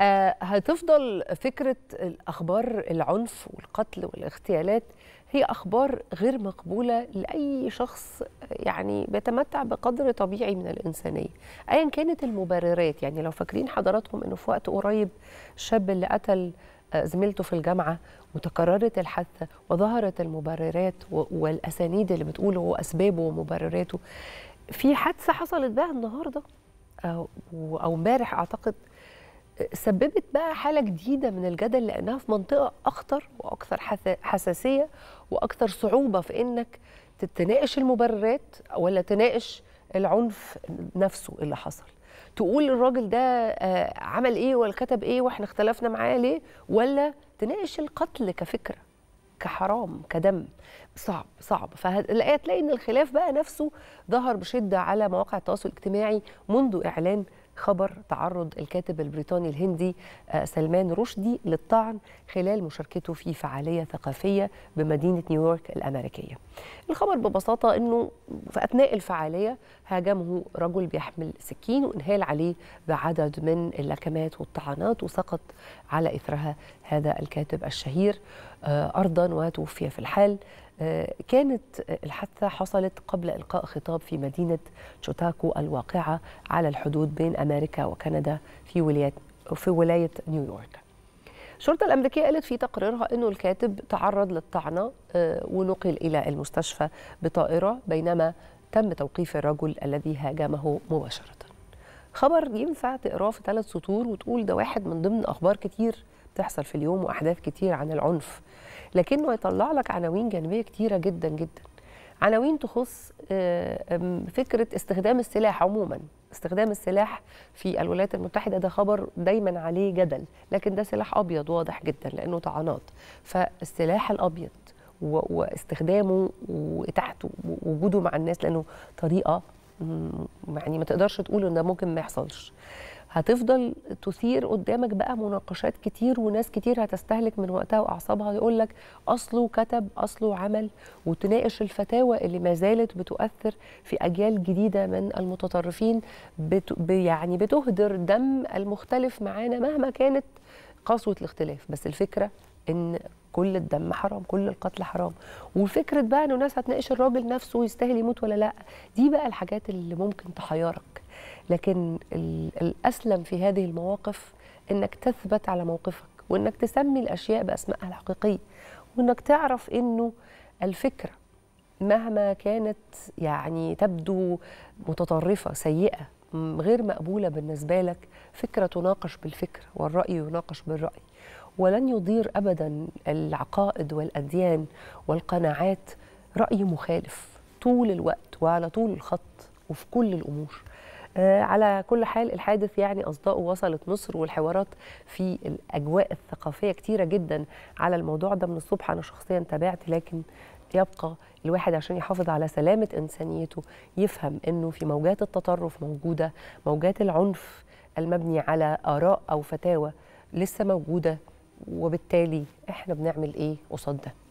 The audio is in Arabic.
آه، هتفضل فكرة الأخبار العنف والقتل والاغتيالات هي أخبار غير مقبولة لأي شخص يعني بيتمتع بقدر طبيعي من الإنسانية أيا كانت المبررات يعني لو فاكرين حضراتكم أنه في وقت قريب الشاب اللي قتل آه، زميلته في الجامعة وتكررت الحادثة وظهرت المبررات والأسانيد اللي بتقوله وأسبابه ومبرراته في حادثة حصلت بقى النهاردة آه، أو امبارح أعتقد سببت بقى حاله جديده من الجدل لانها في منطقه اخطر واكثر حساسيه واكثر صعوبه في انك تناقش المبررات ولا تناقش العنف نفسه اللي حصل تقول الراجل ده آه، عمل ايه ولا كتب ايه واحنا اختلفنا معاه ليه ولا تناقش القتل كفكره كحرام كدم صعب صعب فهتلاقي ان الخلاف بقى نفسه ظهر بشده على مواقع التواصل الاجتماعي منذ اعلان خبر تعرض الكاتب البريطاني الهندي آه، سلمان رشدي للطعن خلال مشاركته في فعالية ثقافية بمدينة نيويورك الأمريكية الخبر ببساطة أنه في أثناء الفعالية هاجمه رجل بيحمل سكين وانهال عليه بعدد من اللكمات والطعنات وسقط على إثرها هذا الكاتب الشهير آه، أرضا وتوفي في الحال آه، كانت الحادثة حصلت قبل إلقاء خطاب في مدينة شوتاكو الواقعة على الحدود بين أمريكا وكندا في ولاية في ولاية نيويورك الشرطة الأمريكية قالت في تقريرها أنه الكاتب تعرض للطعنة آه، ونقل إلى المستشفى بطائرة بينما تم توقيف الرجل الذي هاجمه مباشرة خبر ينفع تقراه في ثلاث سطور وتقول ده واحد من ضمن أخبار كتير بتحصل في اليوم واحداث كتير عن العنف لكنه يطلع لك عناوين جانبيه كتيره جدا جدا عناوين تخص آه، فكره استخدام السلاح عموما استخدام السلاح في الولايات المتحده ده خبر دايما عليه جدل لكن ده سلاح ابيض واضح جدا لانه طعنات فالسلاح الابيض واستخدامه واتاحته ووجوده مع الناس لانه طريقه يعني ما تقدرش تقول ان ده ممكن ما يحصلش هتفضل تثير قدامك بقى مناقشات كتير وناس كتير هتستهلك من وقتها واعصابها يقول لك اصله كتب اصله عمل وتناقش الفتاوى اللي ما زالت بتؤثر في اجيال جديده من المتطرفين بت يعني بتهدر دم المختلف معانا مهما كانت قسوه الاختلاف بس الفكره ان كل الدم حرام كل القتل حرام وفكره بقى ان الناس هتناقش الراجل نفسه يستاهل يموت ولا لا دي بقى الحاجات اللي ممكن تحيرك لكن الأسلم في هذه المواقف أنك تثبت على موقفك وأنك تسمي الأشياء بأسمائها الحقيقية وأنك تعرف أنه الفكرة مهما كانت يعني تبدو متطرفة سيئة غير مقبولة بالنسبة لك فكرة تناقش بالفكر والرأي يناقش بالرأي ولن يضير أبدا العقائد والأديان والقناعات رأي مخالف طول الوقت وعلى طول الخط وفي كل الأمور آه، على كل حال الحادث يعني أصداؤه وصلت مصر والحوارات في الأجواء الثقافية كتيرة جدا على الموضوع ده من الصبح أنا شخصيا تابعت لكن يبقى الواحد عشان يحافظ على سلامة إنسانيته يفهم أنه في موجات التطرف موجودة موجات العنف المبني على آراء أو فتاوى لسه موجودة وبالتالي إحنا بنعمل إيه قصاد ده